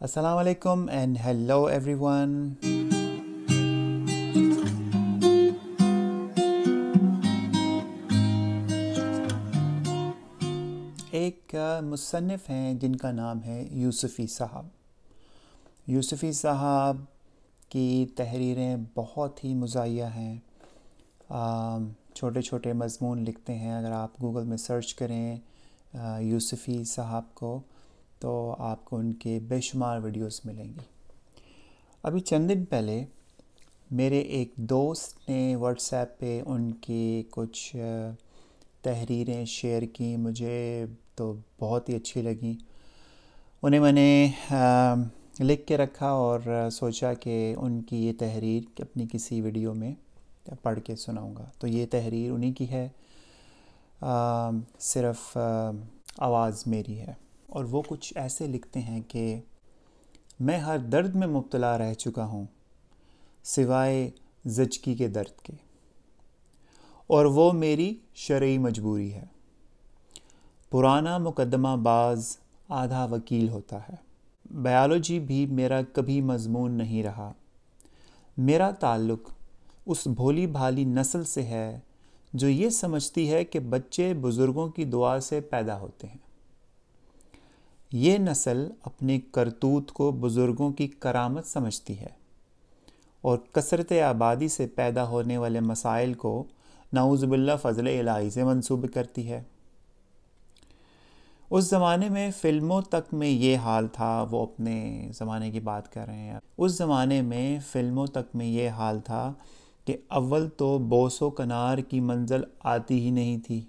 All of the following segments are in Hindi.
Assalamu alaikum and hello everyone. एक मुसनफ़ हैं जिनका नाम है यूसुफ़ी साहब यूसुफ़ी साहब की तहरीरें बहुत ही मजा हैं छोटे छोटे मजमून लिखते हैं अगर आप गूगल में सर्च करें यूसुफ़ी साहब को तो आपको उनके बेशुमार वीडियोस मिलेंगे अभी चंद दिन पहले मेरे एक दोस्त ने व्हाट्सएप पे उनकी कुछ तहरीरें शेयर की मुझे तो बहुत ही अच्छी लगी उन्हें मैंने लिख के रखा और सोचा कि उनकी ये तहरीर अपनी किसी वीडियो में पढ़ के सुनाऊंगा तो ये तहरीर उन्हीं की है आ, सिर्फ आवाज़ मेरी है और वो कुछ ऐसे लिखते हैं कि मैं हर दर्द में मुबतला रह चुका हूँ सिवाय जचकी के दर्द के और वो मेरी शर्य मजबूरी है पुराना मुकदमा बाज आधा वकील होता है बायोलॉजी भी मेरा कभी मजमून नहीं रहा मेरा ताल्लुक़ उस भोली भाली नस्ल से है जो ये समझती है कि बच्चे बुज़ुर्गों की दुआ से पैदा होते हैं ये नस्ल अपने करतूत को बुज़ुर्गों की करामत समझती है और कसरत आबादी से पैदा होने वाले मसाइल को नाउज़बिल्ला फ़जल इलाही से मनसूब करती है उस ज़माने में फ़िल्मों तक में ये हाल था वो अपने ज़माने की बात कर रहे हैं उस ज़माने में फ़िल्मों तक में ये हाल था कि अव्वल तो बोसो कनार की मंजिल आती ही नहीं थी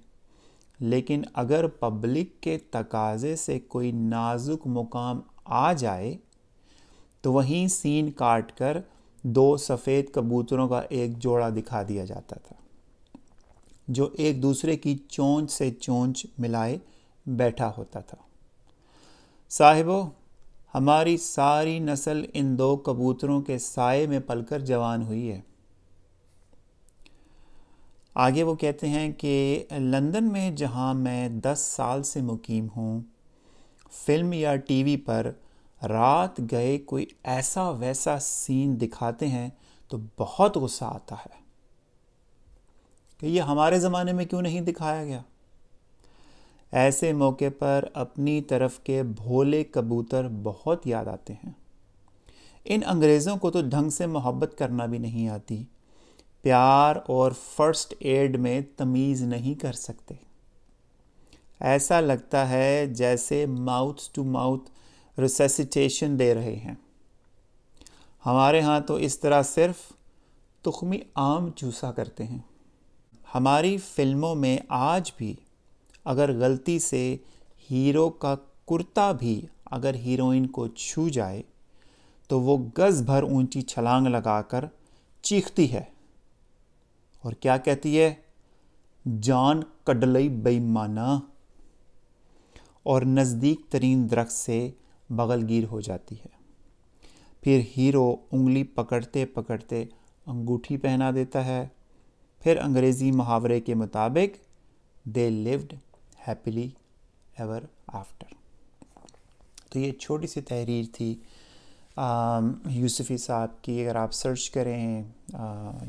लेकिन अगर पब्लिक के तकाजे से कोई नाजुक मुकाम आ जाए तो वहीं सीन काट कर दो सफ़ेद कबूतरों का एक जोड़ा दिखा दिया जाता था जो एक दूसरे की चोंच से चोंच मिलाए बैठा होता था साहिबो हमारी सारी नस्ल इन दो कबूतरों के साय में पलकर जवान हुई है आगे वो कहते हैं कि लंदन में जहाँ मैं 10 साल से मुकीम हूँ फिल्म या टीवी पर रात गए कोई ऐसा वैसा सीन दिखाते हैं तो बहुत गुस्सा आता है कि ये हमारे ज़माने में क्यों नहीं दिखाया गया ऐसे मौके पर अपनी तरफ के भोले कबूतर बहुत याद आते हैं इन अंग्रेज़ों को तो ढंग से मोहब्बत करना भी नहीं आती प्यार और फर्स्ट एड में तमीज़ नहीं कर सकते ऐसा लगता है जैसे माउथ टू माउथ रिसेसिटेशन दे रहे हैं हमारे यहाँ तो इस तरह सिर्फ तुखमी आम चूसा करते हैं हमारी फिल्मों में आज भी अगर गलती से हीरो का कुर्ता भी अगर हीरोइन को छू जाए तो वो गज़ भर ऊंची छलांग लगाकर चीखती है और क्या कहती है जान कड लई बेईमाना और नज़दीक तरीन दरख्त से बगलगीर हो जाती है फिर हीरो उंगली पकड़ते पकड़ते अंगूठी पहना देता है फिर अंग्रेज़ी मुहावरे के मुताबिक they lived happily ever after तो ये छोटी सी तहरीर थी यूसुफ़ी um, साहब की अगर आप सर्च करें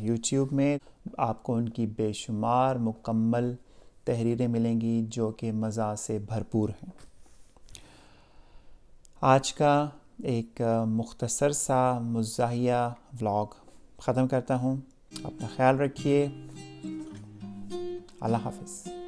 यूट्यूब uh, में आपको उनकी बेशुमार मुकम्मल तहरीरें मिलेंगी जो कि मज़ा से भरपूर हैं आज का एक uh, मुख्तसर सा मज़ाहिया व्लॉग ख़त्म करता हूँ अपना ख्याल रखिए अल्लाह हाफिज़